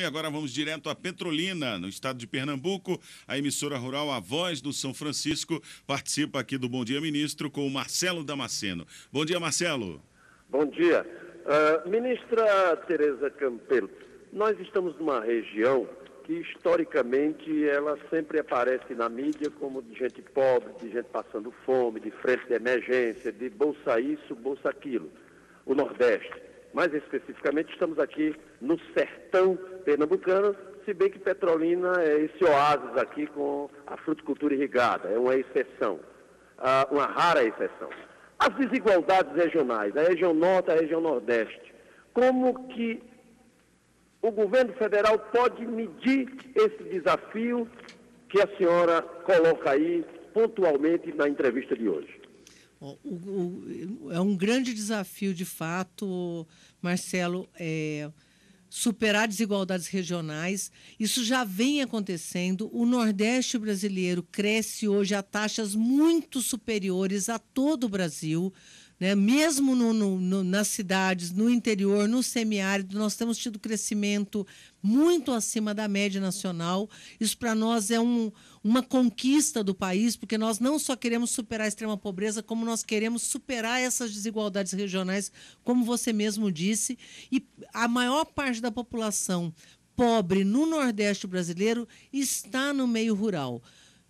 E agora vamos direto a Petrolina, no estado de Pernambuco. A emissora rural A Voz do São Francisco participa aqui do Bom Dia Ministro com o Marcelo Damasceno. Bom dia, Marcelo. Bom dia. Uh, ministra Tereza Campelo, nós estamos numa região que historicamente ela sempre aparece na mídia como de gente pobre, de gente passando fome, de frente de emergência, de bolsa isso, bolsa aquilo. O Nordeste. Mais especificamente, estamos aqui no sertão pernambucano, se bem que Petrolina é esse oásis aqui com a fruticultura irrigada, é uma exceção, ah, uma rara exceção. As desigualdades regionais, a região norte, a região nordeste, como que o governo federal pode medir esse desafio que a senhora coloca aí pontualmente na entrevista de hoje? O, o, é um grande desafio, de fato, Marcelo, é, superar desigualdades regionais. Isso já vem acontecendo. O Nordeste brasileiro cresce hoje a taxas muito superiores a todo o Brasil. Né? Mesmo no, no, no, nas cidades, no interior, no semiárido, nós temos tido crescimento muito acima da média nacional. Isso para nós é um, uma conquista do país, porque nós não só queremos superar a extrema pobreza, como nós queremos superar essas desigualdades regionais, como você mesmo disse. E a maior parte da população pobre no Nordeste brasileiro está no meio rural.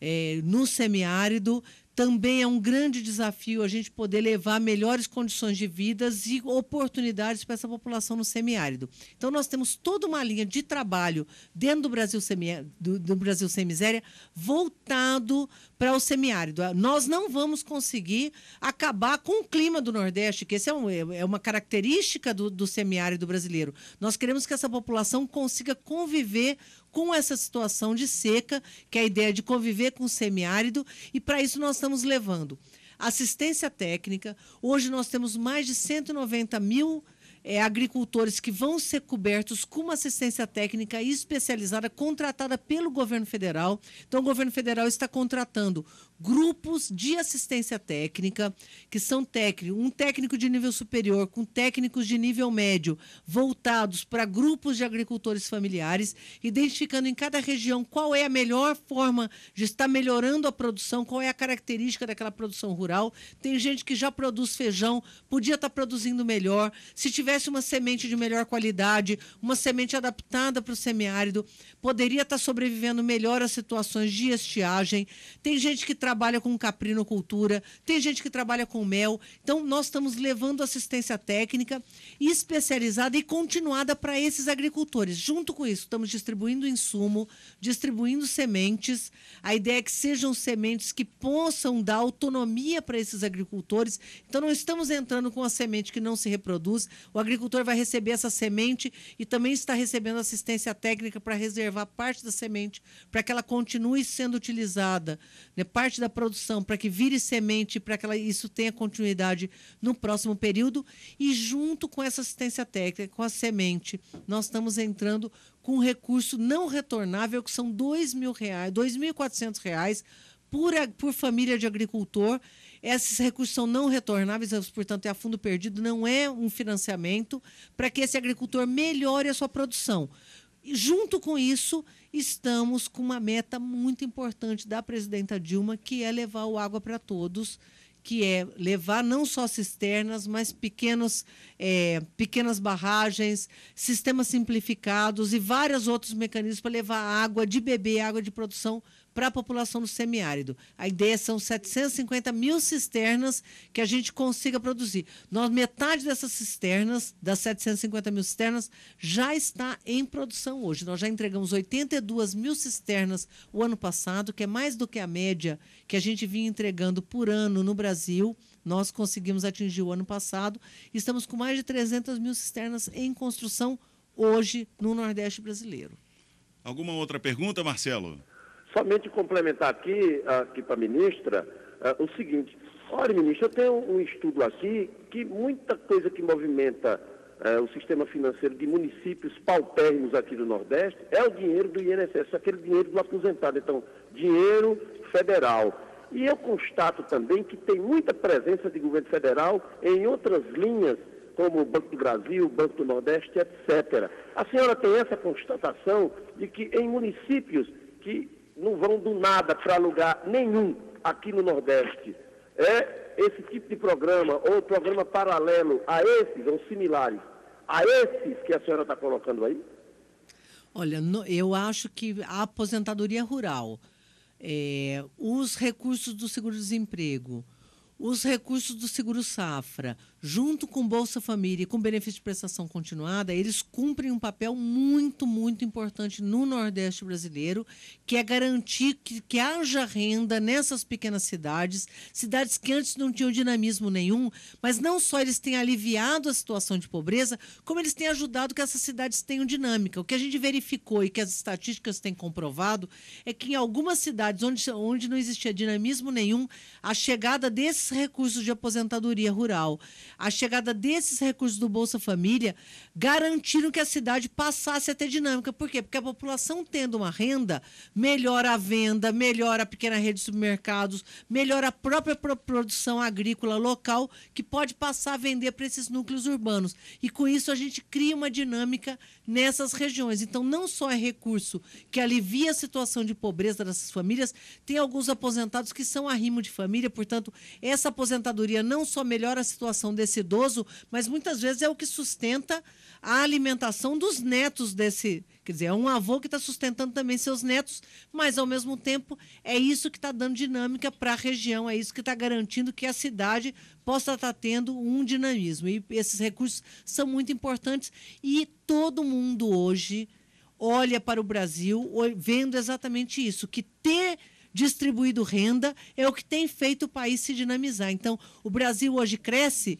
É, no semiárido, também é um grande desafio a gente poder levar melhores condições de vidas e oportunidades para essa população no semiárido. Então, nós temos toda uma linha de trabalho dentro do Brasil, semi, do, do Brasil Sem Miséria voltado para o semiárido. Nós não vamos conseguir acabar com o clima do Nordeste, que essa é, um, é, uma característica do, do semiárido brasileiro. Nós queremos que essa população consiga conviver com essa situação de seca, que é a ideia de conviver com o semiárido, e para isso nós estamos estamos levando assistência técnica. Hoje nós temos mais de 190 mil é, agricultores que vão ser cobertos com uma assistência técnica especializada contratada pelo governo federal. Então, o governo federal está contratando grupos de assistência técnica, que são técnicos, um técnico de nível superior com técnicos de nível médio, voltados para grupos de agricultores familiares, identificando em cada região qual é a melhor forma de estar melhorando a produção, qual é a característica daquela produção rural. Tem gente que já produz feijão, podia estar produzindo melhor. Se tiver tivesse uma semente de melhor qualidade, uma semente adaptada para o semiárido, poderia estar tá sobrevivendo melhor às situações de estiagem. Tem gente que trabalha com caprinocultura, tem gente que trabalha com mel. Então, nós estamos levando assistência técnica especializada e continuada para esses agricultores. Junto com isso, estamos distribuindo insumo, distribuindo sementes. A ideia é que sejam sementes que possam dar autonomia para esses agricultores. Então, não estamos entrando com a semente que não se reproduz. O o agricultor vai receber essa semente e também está recebendo assistência técnica para reservar parte da semente para que ela continue sendo utilizada, né? parte da produção, para que vire semente, para que ela, isso tenha continuidade no próximo período. E junto com essa assistência técnica, com a semente, nós estamos entrando com um recurso não retornável, que são R$ 2.400 por, por família de agricultor. Esses recursos são não retornáveis, portanto, é a fundo perdido, não é um financiamento para que esse agricultor melhore a sua produção. E, junto com isso, estamos com uma meta muito importante da presidenta Dilma, que é levar o água para todos, que é levar não só cisternas, mas pequenos, é, pequenas barragens, sistemas simplificados e vários outros mecanismos para levar água de bebê, água de produção para a população do semiárido. A ideia são 750 mil cisternas que a gente consiga produzir. Nós, metade dessas cisternas, das 750 mil cisternas, já está em produção hoje. Nós já entregamos 82 mil cisternas o ano passado, que é mais do que a média que a gente vinha entregando por ano no Brasil. Nós conseguimos atingir o ano passado. Estamos com mais de 300 mil cisternas em construção hoje no Nordeste brasileiro. Alguma outra pergunta, Marcelo? Somente complementar aqui, aqui para a ministra, eh, o seguinte. Olha, ministro, eu tenho um estudo aqui que muita coisa que movimenta eh, o sistema financeiro de municípios paupérrimos aqui do Nordeste é o dinheiro do INSS, aquele dinheiro do aposentado. Então, dinheiro federal. E eu constato também que tem muita presença de governo federal em outras linhas, como o Banco do Brasil, Banco do Nordeste, etc. A senhora tem essa constatação de que em municípios que não vão do nada para lugar nenhum aqui no Nordeste. É esse tipo de programa, ou programa paralelo a esses, ou similares, a esses que a senhora está colocando aí? Olha, eu acho que a aposentadoria rural, é, os recursos do seguro-desemprego, os recursos do seguro-safra, junto com Bolsa Família e com benefício de prestação continuada, eles cumprem um papel muito, muito importante no Nordeste brasileiro, que é garantir que, que haja renda nessas pequenas cidades, cidades que antes não tinham dinamismo nenhum, mas não só eles têm aliviado a situação de pobreza, como eles têm ajudado que essas cidades tenham dinâmica. O que a gente verificou e que as estatísticas têm comprovado é que em algumas cidades onde, onde não existia dinamismo nenhum, a chegada desses recursos de aposentadoria rural a chegada desses recursos do Bolsa Família garantiram que a cidade passasse a ter dinâmica. Por quê? Porque a população tendo uma renda, melhora a venda, melhora a pequena rede de supermercados, melhora a própria produção agrícola local, que pode passar a vender para esses núcleos urbanos. E com isso a gente cria uma dinâmica nessas regiões. Então, não só é recurso que alivia a situação de pobreza dessas famílias, tem alguns aposentados que são arrimo de família, portanto, essa aposentadoria não só melhora a situação desse desse idoso, mas muitas vezes é o que sustenta a alimentação dos netos desse. Quer dizer, é um avô que está sustentando também seus netos, mas ao mesmo tempo é isso que está dando dinâmica para a região, é isso que está garantindo que a cidade possa estar tá tendo um dinamismo. E esses recursos são muito importantes e todo mundo hoje olha para o Brasil vendo exatamente isso, que ter distribuído renda é o que tem feito o país se dinamizar. Então, o Brasil hoje cresce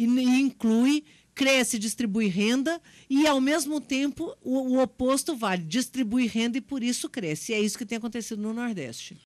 e, e inclui cresce, distribui renda e, ao mesmo tempo, o, o oposto vale, distribui renda e, por isso, cresce. E é isso que tem acontecido no Nordeste.